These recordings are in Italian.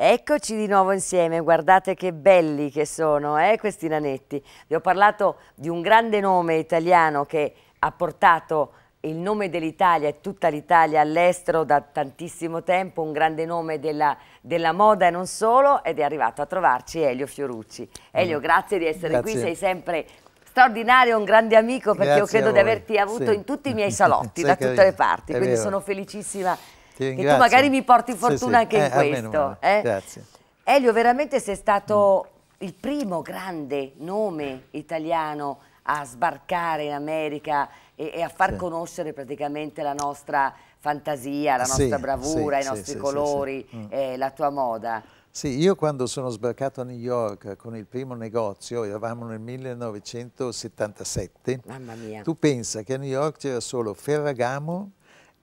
Eccoci di nuovo insieme, guardate che belli che sono eh, questi nanetti. Vi ho parlato di un grande nome italiano che ha portato il nome dell'Italia e tutta l'Italia all'estero da tantissimo tempo, un grande nome della, della, moda e non solo, ed è arrivato a trovarci Elio Fiorucci. Elio, mm. grazie di essere grazie. qui, sei sempre straordinario, un grande amico perché grazie io credo di averti avuto sì. in tutti i miei salotti, da tutte le parti, è quindi vero. sono felicissima che tu magari mi porti fortuna sì, sì. anche eh, in questo. Eh? Grazie. Elio, veramente sei stato mm. il primo grande nome italiano a sbarcare in America e, e a far sì. conoscere praticamente la nostra fantasia, la nostra bravura, i nostri colori, mm. eh, la tua moda. Sì, io quando sono sbarcato a New York con il primo negozio, eravamo nel 1977, Mamma mia. tu pensa che a New York c'era solo Ferragamo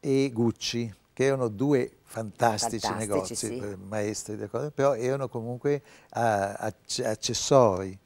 e Gucci, che erano due fantastici, fantastici negozi, sì. Eh, maestri, però erano comunque ah, accessori.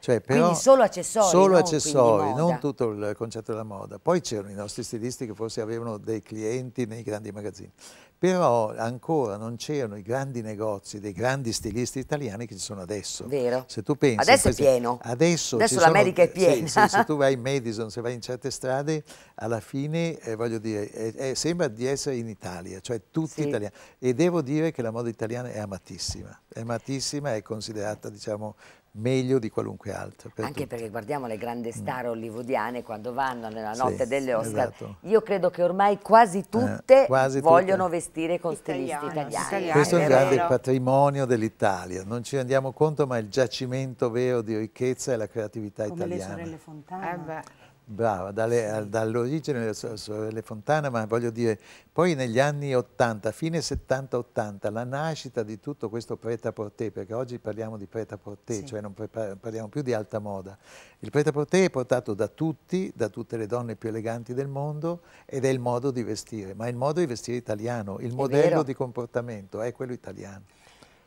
Cioè, però, solo accessori, solo non, accessori non, tutto il concetto della moda. Poi c'erano i nostri stilisti che forse avevano dei clienti nei grandi magazzini però ancora non c'erano i grandi negozi dei grandi stilisti italiani che ci sono adesso. Vero. Se tu pensi, adesso questi, è pieno. Adesso, adesso l'America è piena. Sì, sì, se tu vai in Madison, se vai in certe strade, alla fine, eh, voglio dire, eh, eh, sembra di essere in Italia, cioè tutti sì. italiani. E devo dire che la moda italiana è amatissima, è amatissima, è considerata, diciamo, meglio di qualunque altro. Per Anche tutti. perché guardiamo le grandi mm. star mm. hollywoodiane quando vanno nella notte sì, delle Oscar, esatto. io credo che ormai quasi eh, tutte eh, quasi vogliono vestire con Italiano, stilisti italiani. italiani. Questo è un grande vero. patrimonio dell'Italia, non ci rendiamo conto ma il giacimento vero di ricchezza è la creatività Come italiana. Come le sorelle Fontana. Eh Brava, dall'origine eh, delle sorelle Fontana, ma voglio dire, poi negli anni 80, fine 70-80, la nascita di tutto questo pret à porter perché oggi parliamo di pret à porter sì. cioè non parliamo più di alta moda. Il pret à porter è portato da tutti, da tutte le donne più eleganti del mondo, ed è il modo di vestire, ma è il modo di vestire italiano, il modello di comportamento è quello italiano.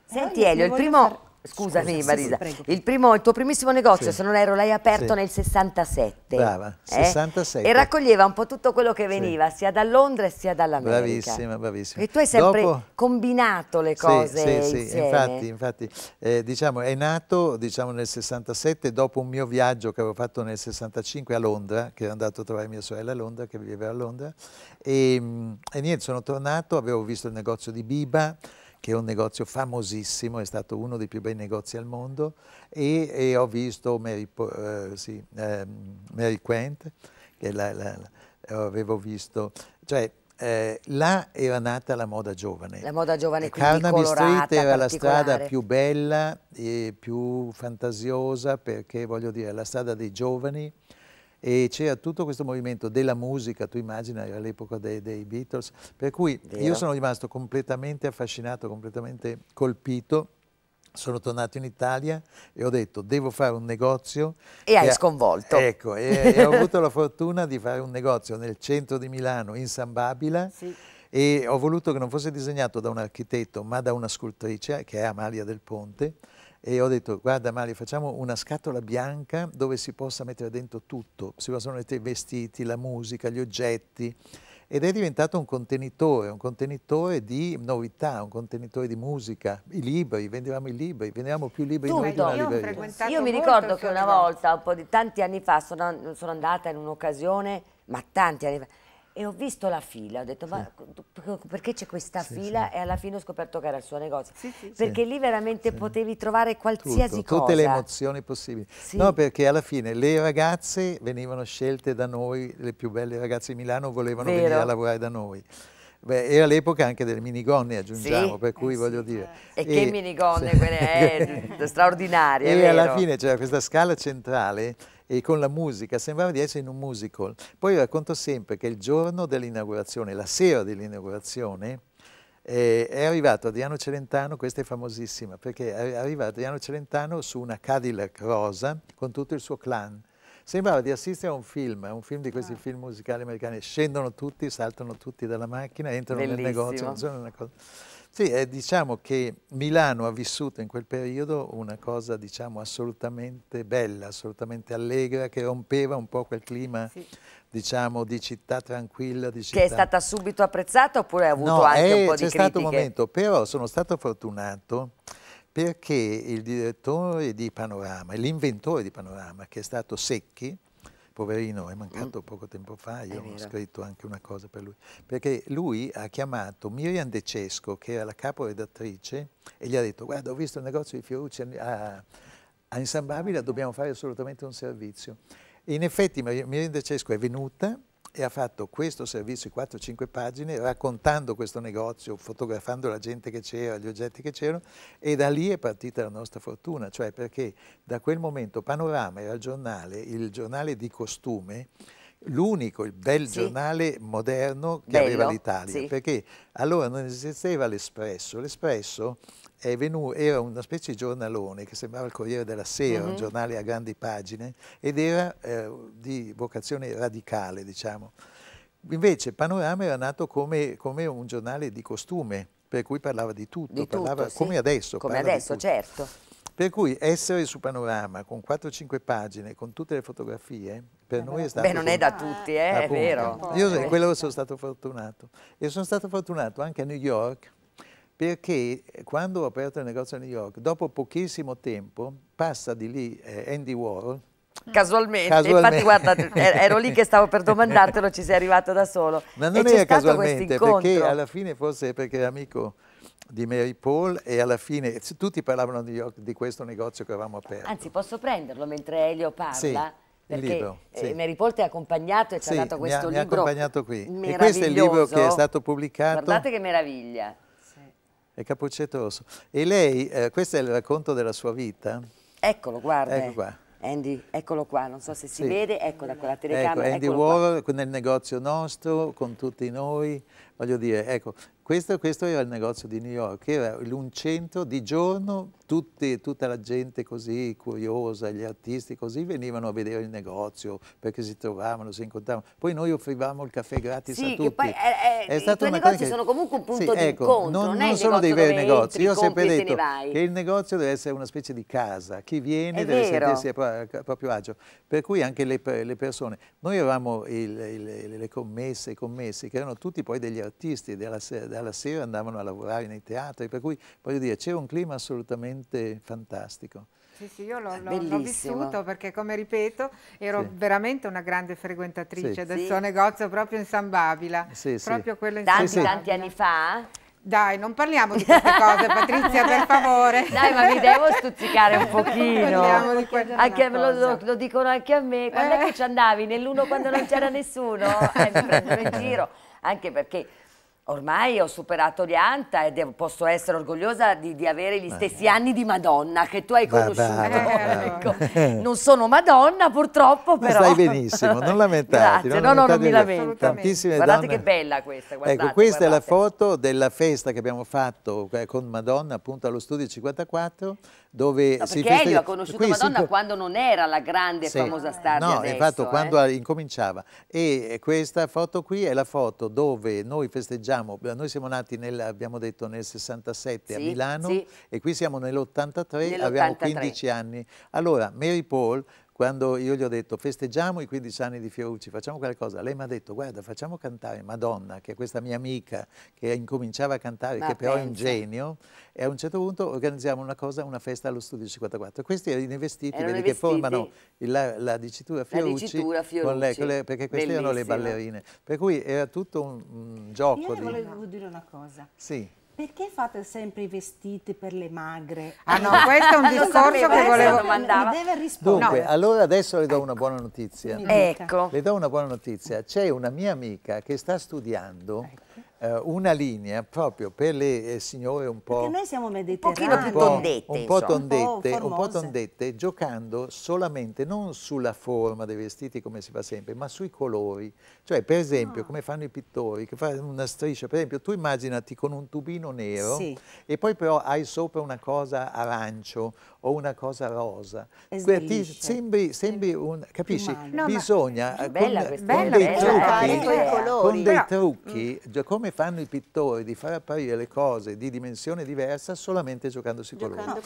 Senti Elio, il primo... Far Scusami Scusa, Marisa, sì, sì, il, primo, il, tuo primissimo negozio, sì. se non ero, l'hai aperto nel 67. Brava, 67. Eh? E raccoglieva un po' tutto quello che veniva, sia da Londra sia dall'America. Bravissima, bravissima. E tu hai sempre Dopo... combinato le cose Sì, sì, infatti, infatti eh, diciamo, è nato diciamo, nel 67 dopo un mio viaggio che avevo fatto nel 65 a Londra, che ero andato a trovare mia sorella a Londra, che viveva a Londra, e, ehm, e niente, sono tornato, avevo visto il negozio di Biba, che è un negozio famosissimo, è stato uno dei più bei negozi al mondo, e, e ho visto Mary, uh, sì, uh, Mary Quent, che la, la, la, avevo visto, cioè eh, là era nata la moda giovane. La moda giovane quindi Carnaby Street era la strada più bella e più fantasiosa perché voglio dire la strada dei giovani e c'era tutto questo movimento della musica, tu immagina, all'epoca dei, dei, Beatles, per cui Vero. io sono rimasto completamente affascinato, completamente colpito. Sono tornato in Italia e ho detto devo fare un negozio. E hai sconvolto. Ecco, e, e ho avuto la fortuna di fare un negozio nel centro di Milano, in San Babila. Sì e ho voluto che non fosse disegnato da un architetto ma da una scultrice che è Amalia del Ponte e ho detto guarda Mario facciamo una scatola bianca dove si possa mettere dentro tutto, si possono mettere i vestiti, la musica, gli oggetti ed è diventato un contenitore, un contenitore di novità, un contenitore di musica, i libri, vendevamo i libri, vendevamo più libri Tutto. noi di una libreria. Io mi ricordo che una volta, un po' di tanti anni fa, sono, sono andata in un'occasione, ma tanti anni fa, e ho visto la fila, ho detto sì. ma perché c'è questa sì, fila sì. e alla fine ho scoperto che era il suo negozio, perché lì veramente potevi trovare qualsiasi Tutto, cosa. Tutte le emozioni possibili, no perché alla fine le ragazze venivano scelte da noi, le più belle ragazze di Milano volevano Vero. venire a lavorare da noi. Beh, era l'epoca anche delle minigonne, aggiungiamo, sì, per cui eh, voglio sì, dire... E, eh. e che minigonne, sì. quelle eh, straordinarie, E alla fine c'era questa scala centrale e con la musica, sembrava di essere in un musical. Poi racconto sempre che il giorno dell'inaugurazione, la sera dell'inaugurazione, eh, è arrivato Adriano Celentano, questa è famosissima, perché è arrivato Adriano Celentano su una Cadillac rosa con tutto il suo clan. Sembrava di assistere a un film, a un film di questi ah. film musicali americani. Scendono tutti, saltano tutti dalla macchina, entrano Bellissimo. nel negozio, non sono una cosa... Sì, eh, diciamo che Milano ha vissuto in quel periodo una cosa diciamo, assolutamente bella, assolutamente allegra, che rompeva un po' quel clima sì. diciamo, di città tranquilla. Di città. Che è stata subito apprezzata oppure ha avuto no, anche è, un eh, po' di critiche? No, c'è stato un momento, però sono stato fortunato perché il direttore di Panorama, l'inventore di Panorama, che è stato Secchi, poverino, è mm. mancato poco tempo fa, io ho scritto anche una cosa per lui, perché lui ha chiamato Miriam De Cesco, che era la caporedattrice, e gli ha detto, guarda, ho visto il negozio di Fiorucci a, a Insan Babila, dobbiamo fare assolutamente un servizio. E in effetti Miriam De Cesco è venuta, e ha fatto questo servizio di 4-5 pagine raccontando questo negozio, fotografando la gente che c'era, gli oggetti che c'erano e da lì è partita la nostra fortuna, cioè perché da quel momento Panorama era il giornale, il giornale di costume l'unico, il bel sì. giornale moderno che Bello, aveva l'Italia, sì. perché allora non esisteva l'Espresso, l'Espresso era una specie di giornalone che sembrava il Corriere della Sera, mm -hmm. un mhm. giornale a grandi pagine, ed era eh, di vocazione radicale, diciamo. Invece Panorama era nato come, come un giornale di costume, per cui parlava di tutto, di parlava tutto, sì. come adesso. Come adesso, certo. Per cui essere su Panorama con 4-5 pagine, con tutte le fotografie, per noi è stato... Beh, non è da tutti, eh, è vero. Io in quello sono stato fortunato. E sono stato fortunato anche a New York, perché eh, quando ho aperto il negozio a New York, dopo pochissimo tempo, passa di lì eh, Andy Warhol, Casualmente. Mm. casualmente, infatti guarda, er-, ero lì che stavo per domandartelo, ci sei arrivato da solo. Ma non e era casualmente, perché alla fine forse perché era amico di Mary Paul e alla fine tutti parlavano di, di questo negozio che avevamo aperto. Anzi, posso prenderlo mentre Elio parla? Sì perché libro, sì. Eh, Mary Paul ti ha accompagnato e ci sì, ha dato questo mi ha, libro. Mi ha accompagnato qui. E questo è il libro che è stato pubblicato. Guardate che meraviglia. Sì. È Capuccetto Rosso. E lei, eh, questo è il racconto della sua vita. Eccolo, guarda. Ecco qua. Andy, eccolo qua, non so se si sì. vede, ecco da quella telecamera. Ecco, Andy Warhol qua. nel negozio nostro, con tutti noi, voglio dire, ecco, questo, questo, era il negozio di New York, era un centro di giorno, tutti, tutta la gente così curiosa, gli artisti così venivano a vedere il negozio perché si trovavano, si incontravano. Poi noi offrivamo il caffè gratis sì, a tutti. Poi, eh, è, eh, è I tuoi negozi che... sono comunque un punto sì, di ecco, incontro, non, non, non sono dei veri negozi. Entri, Io ho sempre detto che il negozio deve essere una specie di casa, chi viene è deve vero. sentirsi a proprio agio. Per cui anche le, le persone, noi avevamo il, il, le commesse, i commessi che erano tutti poi degli artisti della, della alla sera andavano a lavorare nei teatri, per cui voglio dire c'era un clima assolutamente fantastico. Sì, sì, io l'ho, eh, vissuto perché, come ripeto, ero sì. veramente una grande frequentatrice sì. del sì. suo negozio proprio in San Babila. Sì, proprio quello in tanti, San tanti anni fa? Dai, non parliamo di queste cose, Patrizia, per favore. Dai, ma mi devo stuzzicare un pochino. Anche, lo, lo, dicono anche a me. Quando eh. è che ci andavi? Nell'uno quando non c'era nessuno? Eh, mi prendono in giro. Anche perché Ormai ho superato gli Anta e devo, posso essere orgogliosa di, di avere gli stessi Beh. anni di Madonna che tu hai conosciuto. Beh, ecco. Non sono Madonna purtroppo, però. Ma stai benissimo, non lamentarti. Grazie, non no, lamentarti no, non mi lamento. Tantissime guardate donne. che bella questa. Guardate, ecco, questa guardate. è la foto della festa che abbiamo fatto eh, con Madonna appunto allo studio 54 dove no, si Elio ha conosciuto Qui Madonna si... quando non era la grande sì. famosa star no, adesso, infatti eh? quando incominciava. E questa foto qui è la foto dove noi festeggiamo viaggiamo, noi siamo nati nel, abbiamo detto nel 67 sì, a Milano sì. e qui siamo nell'83, abbiamo 15 anni. Allora Mary Paul quando io gli ho detto festeggiamo i 15 anni di Fiorucci, facciamo qualcosa, lei mi ha detto guarda facciamo cantare Madonna, che è questa mia amica che incominciava a cantare, Ma che pensa. però è un genio, e a un certo punto organizziamo una cosa, una festa allo Studio 54. Questi erano i vestiti, vedi, che formano la, la, dicitura Fiorucci, la dicitura Fiorucci. Con le, con le, perché queste Bellissimo. erano le ballerine. Per cui era tutto un, un gioco. Io di... volevo dire una cosa. Sì. Perché fate sempre i vestiti per le magre? Ah no, questo è un discorso che volevo Mi deve rispondere. Dunque, allora adesso le do ecco. una buona ecco. notizia. Ecco. Le do una buona notizia. C'è una mia amica che sta studiando ecco eh, una linea proprio per le eh, signore un po'... Perché noi siamo mediterranee. Un, un, po tondette, un, po un po' tondette, giocando solamente non sulla forma dei vestiti come si fa sempre, ma sui colori. Cioè, per esempio, ah. come fanno i pittori, che fanno una striscia. Per esempio, tu immaginati con un tubino nero sì. e poi però hai sopra una cosa arancio o una cosa rosa. Ti sembri, sembri un... capisci? No, Bisogna... Eh, con, bella con, bella, dei bella, trucchi, con, dei trucchi, come fanno i pittori di far apparire le cose di dimensione diversa solamente giocandosi con loro.